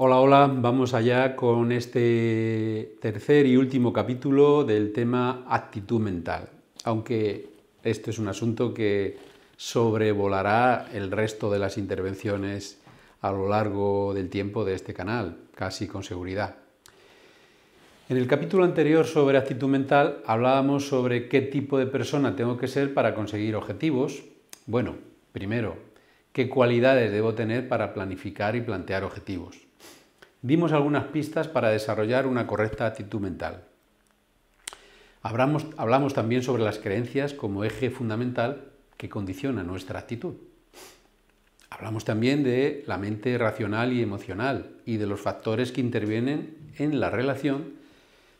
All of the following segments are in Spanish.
Hola, hola, vamos allá con este tercer y último capítulo del tema actitud mental, aunque este es un asunto que sobrevolará el resto de las intervenciones a lo largo del tiempo de este canal, casi con seguridad. En el capítulo anterior sobre actitud mental hablábamos sobre qué tipo de persona tengo que ser para conseguir objetivos. Bueno, primero, qué cualidades debo tener para planificar y plantear objetivos dimos algunas pistas para desarrollar una correcta actitud mental. Hablamos, hablamos, también sobre las creencias como eje fundamental que condiciona nuestra actitud. Hablamos también de la mente racional y emocional y de los factores que intervienen en la relación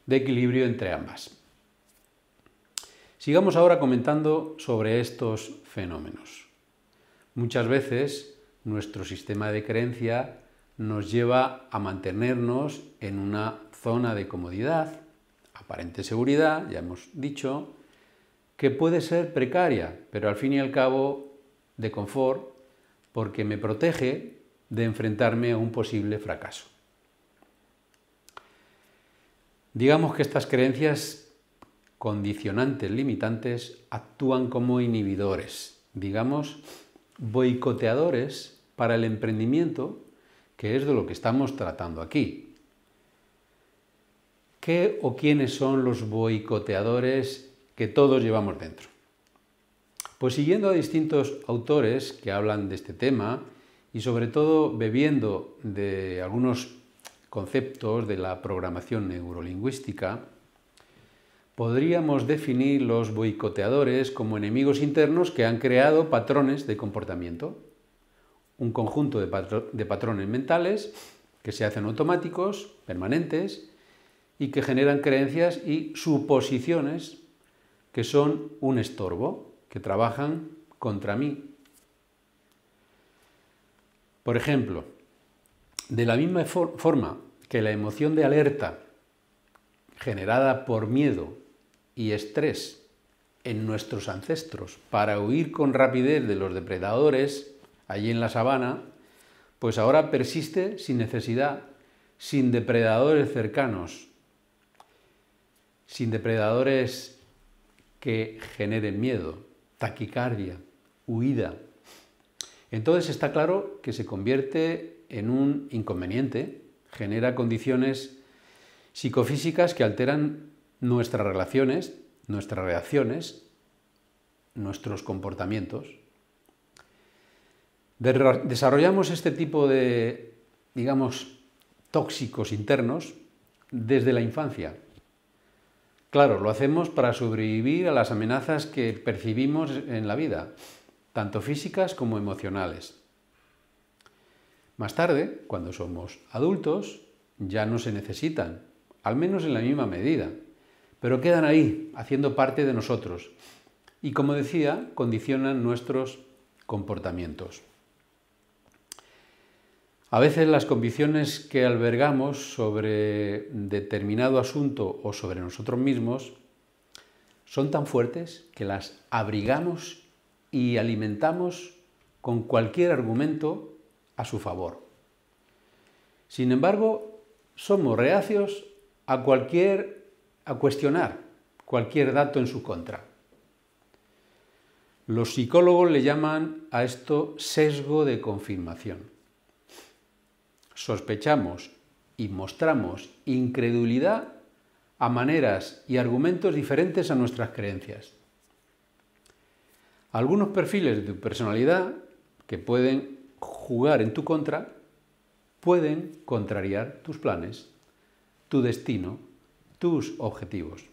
de equilibrio entre ambas. Sigamos ahora comentando sobre estos fenómenos. Muchas veces nuestro sistema de creencia nos lleva a mantenernos en una zona de comodidad, aparente seguridad, ya hemos dicho, que puede ser precaria, pero al fin y al cabo de confort, porque me protege de enfrentarme a un posible fracaso. Digamos que estas creencias condicionantes, limitantes, actúan como inhibidores, digamos, boicoteadores para el emprendimiento que es de lo que estamos tratando aquí. ¿Qué o quiénes son los boicoteadores que todos llevamos dentro? Pues siguiendo a distintos autores que hablan de este tema y sobre todo bebiendo de algunos conceptos de la programación neurolingüística, podríamos definir los boicoteadores como enemigos internos que han creado patrones de comportamiento un conjunto de, patrones mentales que se hacen automáticos, permanentes, y que generan creencias y suposiciones que son un estorbo, que trabajan contra mí. Por ejemplo, de la misma forma que la emoción de alerta generada por miedo y estrés en nuestros ancestros para huir con rapidez de los depredadores, allí en la sabana, pues ahora persiste sin necesidad, sin depredadores cercanos, sin depredadores que generen miedo, taquicardia, huida. Entonces está claro que se convierte en un inconveniente, genera condiciones psicofísicas que alteran nuestras relaciones, nuestras reacciones, nuestros comportamientos. Desarrollamos este tipo de, digamos, tóxicos internos desde la infancia. Claro, lo hacemos para sobrevivir a las amenazas que percibimos en la vida, tanto físicas como emocionales. Más tarde, cuando somos adultos, ya no se necesitan, al menos en la misma medida, pero quedan ahí, haciendo parte de nosotros, y como decía, condicionan nuestros comportamientos. A veces las convicciones que albergamos sobre determinado asunto o sobre nosotros mismos son tan fuertes que las abrigamos y alimentamos con cualquier argumento a su favor. Sin embargo, somos reacios a cualquier a cuestionar cualquier dato en su contra. Los psicólogos le llaman a esto sesgo de confirmación sospechamos y mostramos incredulidad a maneras y argumentos diferentes a nuestras creencias. Algunos perfiles de tu personalidad que pueden jugar en tu contra pueden contrariar tus planes, tu destino, tus objetivos.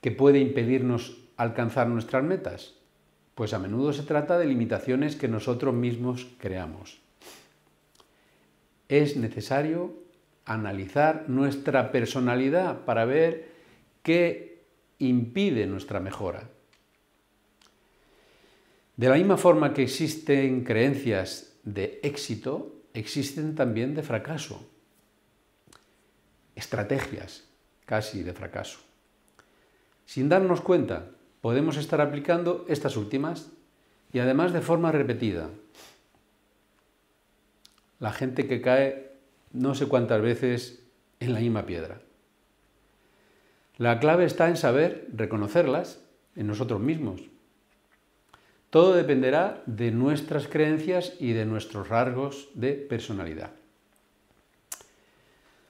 ¿Qué puede impedirnos alcanzar nuestras metas? Pues a menudo se trata de limitaciones que nosotros mismos creamos es necesario analizar nuestra personalidad para ver qué impide nuestra mejora. De la misma forma que existen creencias de éxito, existen también de fracaso, estrategias casi de fracaso. Sin darnos cuenta, podemos estar aplicando estas últimas y además de forma repetida, la gente que cae no sé cuántas veces en la misma piedra. La clave está en saber reconocerlas en nosotros mismos. Todo dependerá de nuestras creencias y de nuestros rasgos de personalidad.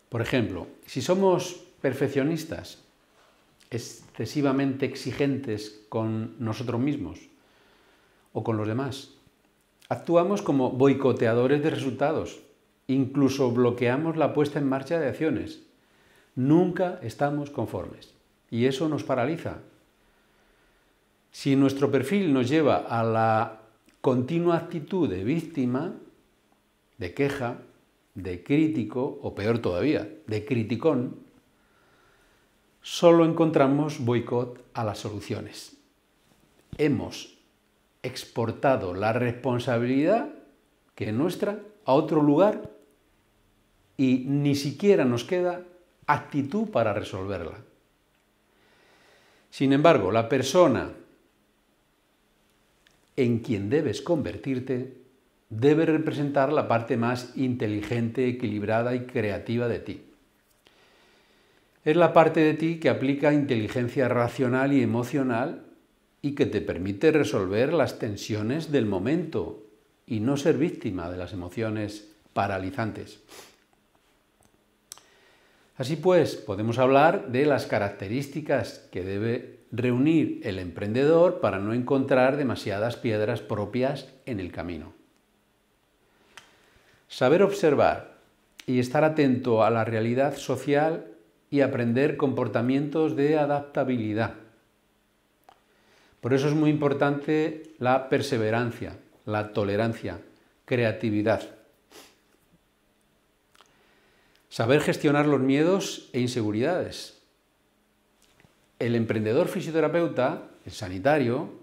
Por ejemplo, si somos perfeccionistas, excesivamente exigentes con nosotros mismos o con los demás, Actuamos como boicoteadores de resultados, incluso bloqueamos la puesta en marcha de acciones. Nunca estamos conformes y eso nos paraliza. Si nuestro perfil nos lleva a la continua actitud de víctima, de queja, de crítico o peor todavía, de criticón, solo encontramos boicot a las soluciones. Hemos exportado la responsabilidad, que es nuestra, a otro lugar y ni siquiera nos queda actitud para resolverla. Sin embargo, la persona en quien debes convertirte debe representar la parte más inteligente, equilibrada y creativa de ti. Es la parte de ti que aplica inteligencia racional y emocional y que te permite resolver las tensiones del momento y no ser víctima de las emociones paralizantes. Así pues, podemos hablar de las características que debe reunir el emprendedor para no encontrar demasiadas piedras propias en el camino. Saber observar y estar atento a la realidad social y aprender comportamientos de adaptabilidad por eso es muy importante la perseverancia, la tolerancia, creatividad. Saber gestionar los miedos e inseguridades. El emprendedor fisioterapeuta, el sanitario,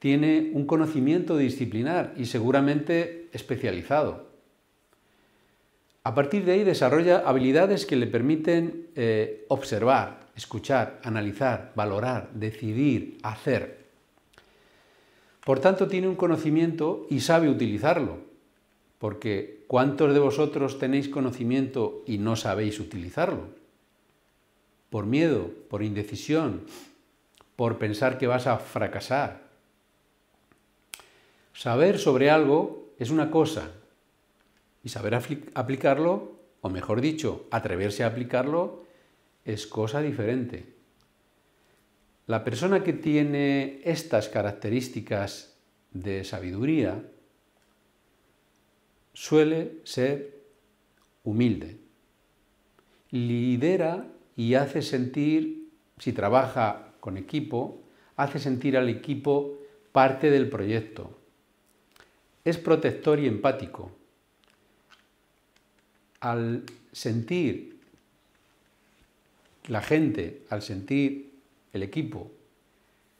tiene un conocimiento disciplinar y seguramente especializado. A partir de ahí desarrolla habilidades que le permiten eh, observar, escuchar, analizar, valorar, decidir, hacer. Por tanto, tiene un conocimiento y sabe utilizarlo, porque ¿cuántos de vosotros tenéis conocimiento y no sabéis utilizarlo? Por miedo, por indecisión, por pensar que vas a fracasar. Saber sobre algo es una cosa y saber aplicarlo, o mejor dicho, atreverse a aplicarlo, es cosa diferente. La persona que tiene estas características de sabiduría suele ser humilde, lidera y hace sentir, si trabaja con equipo, hace sentir al equipo parte del proyecto. Es protector y empático. Al sentir la gente, al sentir el equipo,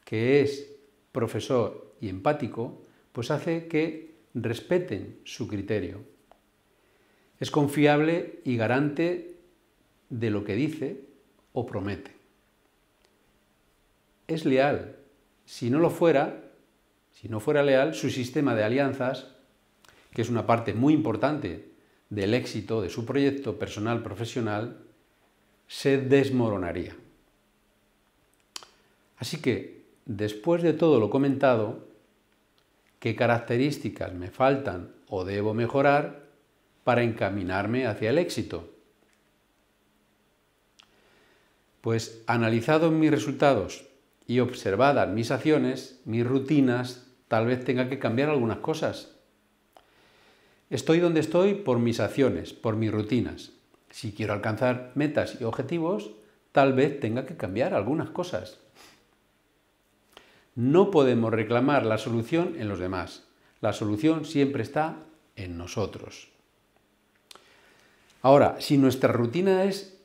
que es profesor y empático, pues hace que respeten su criterio. Es confiable y garante de lo que dice o promete. Es leal. Si no lo fuera, si no fuera leal, su sistema de alianzas, que es una parte muy importante del éxito de su proyecto personal profesional, se desmoronaría. Así que, después de todo lo comentado, ¿qué características me faltan o debo mejorar para encaminarme hacia el éxito? Pues analizado mis resultados y observadas mis acciones, mis rutinas, tal vez tenga que cambiar algunas cosas. Estoy donde estoy por mis acciones, por mis rutinas. Si quiero alcanzar metas y objetivos, tal vez tenga que cambiar algunas cosas. No podemos reclamar la solución en los demás. La solución siempre está en nosotros. Ahora, si nuestra rutina es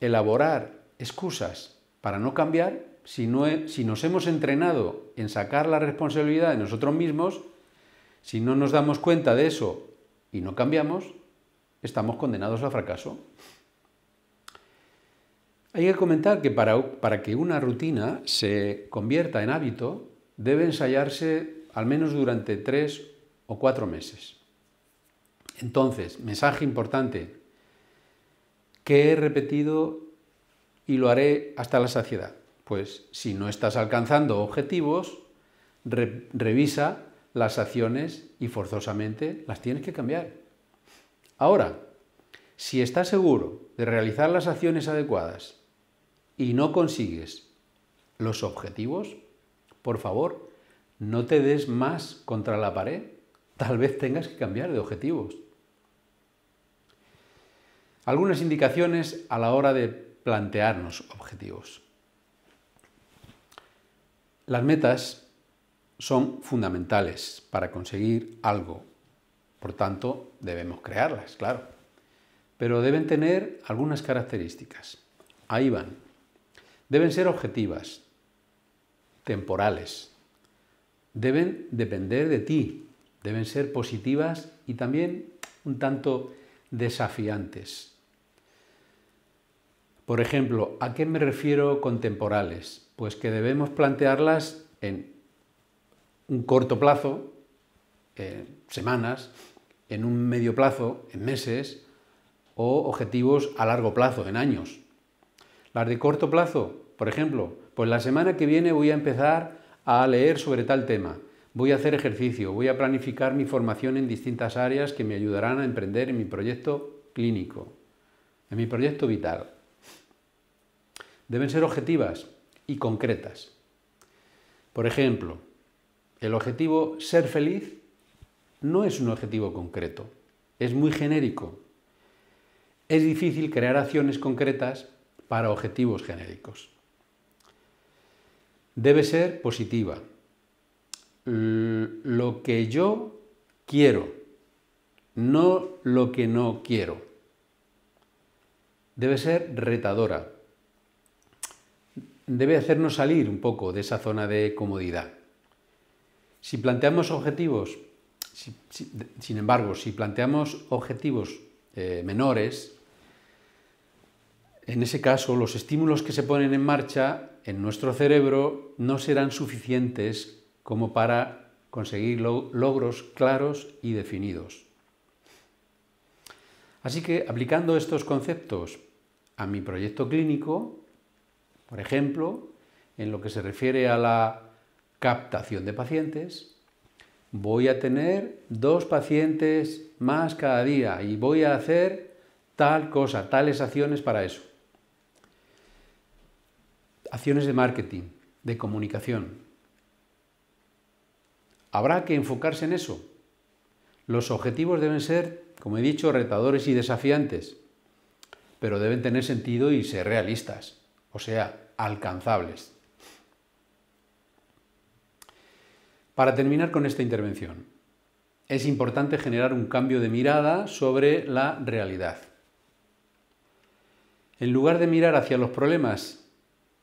elaborar excusas para no cambiar, si, nos hemos entrenado en sacar la responsabilidad de nosotros mismos, si no nos damos cuenta de eso y no cambiamos, estamos condenados al fracaso. Hay que comentar que para, que una rutina se convierta en hábito, debe ensayarse al menos durante tres o cuatro meses. Entonces, mensaje importante, que he repetido y lo haré hasta la saciedad. Pues si no estás alcanzando objetivos, revisa las acciones y forzosamente las tienes que cambiar. Ahora, si estás seguro de realizar las acciones adecuadas y no consigues los objetivos, por favor, no te des más contra la pared. Tal vez tengas que cambiar de objetivos. Algunas indicaciones a la hora de plantearnos objetivos. Las metas son fundamentales para conseguir algo. Por tanto, debemos crearlas, claro. Pero deben tener algunas características. Ahí van deben ser objetivas, temporales, deben depender de ti, deben ser positivas y también un tanto desafiantes. Por ejemplo, ¿a qué me refiero con temporales? Pues que debemos plantearlas en un corto plazo, en semanas, en un medio plazo, en meses, o objetivos a largo plazo, en años. Las de corto plazo, por ejemplo, pues la semana que viene voy a empezar a leer sobre tal tema, voy a hacer ejercicio, voy a planificar mi formación en distintas áreas que me ayudarán a emprender en mi proyecto clínico, en mi proyecto vital. Deben ser objetivas y concretas. Por ejemplo, el objetivo ser feliz no es un objetivo concreto, es muy genérico. Es difícil crear acciones concretas para objetivos genéricos debe ser positiva. Lo que yo quiero, no lo que no quiero. Debe ser retadora. Debe hacernos salir un poco de esa zona de comodidad. Si planteamos objetivos, sin embargo, si planteamos objetivos eh, menores, en ese caso los estímulos que se ponen en marcha en nuestro cerebro no serán suficientes como para conseguir logros claros y definidos. Así que aplicando estos conceptos a mi proyecto clínico, por ejemplo, en lo que se refiere a la captación de pacientes, voy a tener dos pacientes más cada día y voy a hacer tal cosa, tales acciones para eso acciones de marketing, de comunicación. Habrá que enfocarse en eso. Los objetivos deben ser, como he dicho, retadores y desafiantes, pero deben tener sentido y ser realistas, o sea, alcanzables. Para terminar con esta intervención, es importante generar un cambio de mirada sobre la realidad. En lugar de mirar hacia los problemas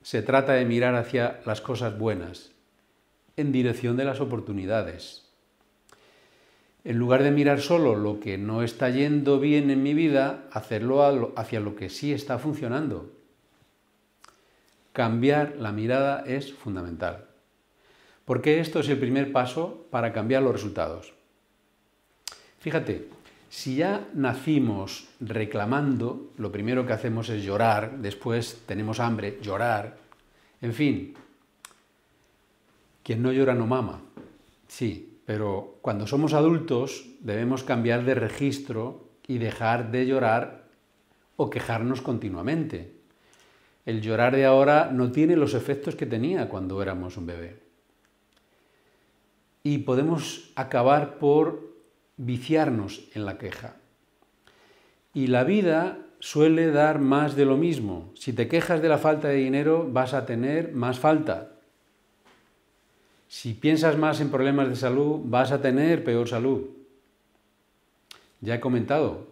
se trata de mirar hacia las cosas buenas, en dirección de las oportunidades. En lugar de mirar solo lo que no está yendo bien en mi vida, hacerlo hacia lo que sí está funcionando. Cambiar la mirada es fundamental, porque esto es el primer paso para cambiar los resultados. Fíjate, si ya nacimos reclamando, lo primero que hacemos es llorar, después tenemos hambre, llorar, en fin, quien no llora no mama, sí, pero cuando somos adultos debemos cambiar de registro y dejar de llorar o quejarnos continuamente. El llorar de ahora no tiene los efectos que tenía cuando éramos un bebé. Y podemos acabar por viciarnos en la queja. Y la vida suele dar más de lo mismo. Si te quejas de la falta de dinero, vas a tener más falta. Si piensas más en problemas de salud, vas a tener peor salud. Ya he comentado,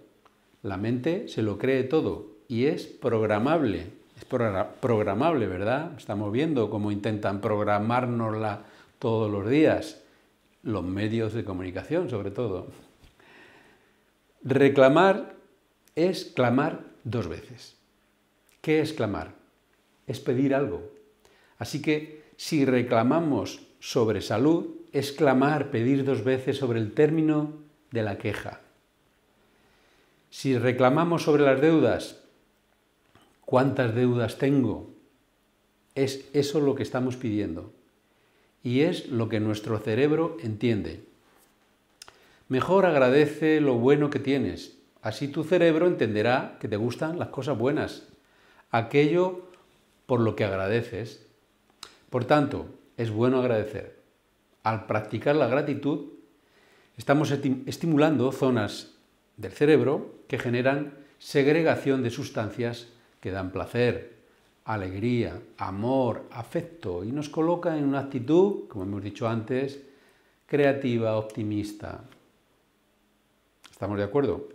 la mente se lo cree todo y es programable. Es programable, ¿verdad? Estamos viendo cómo intentan programárnosla todos los días los medios de comunicación sobre todo. Reclamar es clamar dos veces. ¿Qué es clamar? Es pedir algo. Así que si reclamamos sobre salud, es clamar, pedir dos veces sobre el término de la queja. Si reclamamos sobre las deudas, ¿cuántas deudas tengo? Es eso lo que estamos pidiendo y es lo que nuestro cerebro entiende. Mejor agradece lo bueno que tienes, así tu cerebro entenderá que te gustan las cosas buenas, aquello por lo que agradeces. Por tanto, es bueno agradecer. Al practicar la gratitud, estamos estimulando zonas del cerebro que generan segregación de sustancias que dan placer, alegría, amor, afecto y nos coloca en una actitud, como hemos dicho antes, creativa, optimista. ¿Estamos de acuerdo?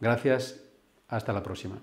Gracias, hasta la próxima.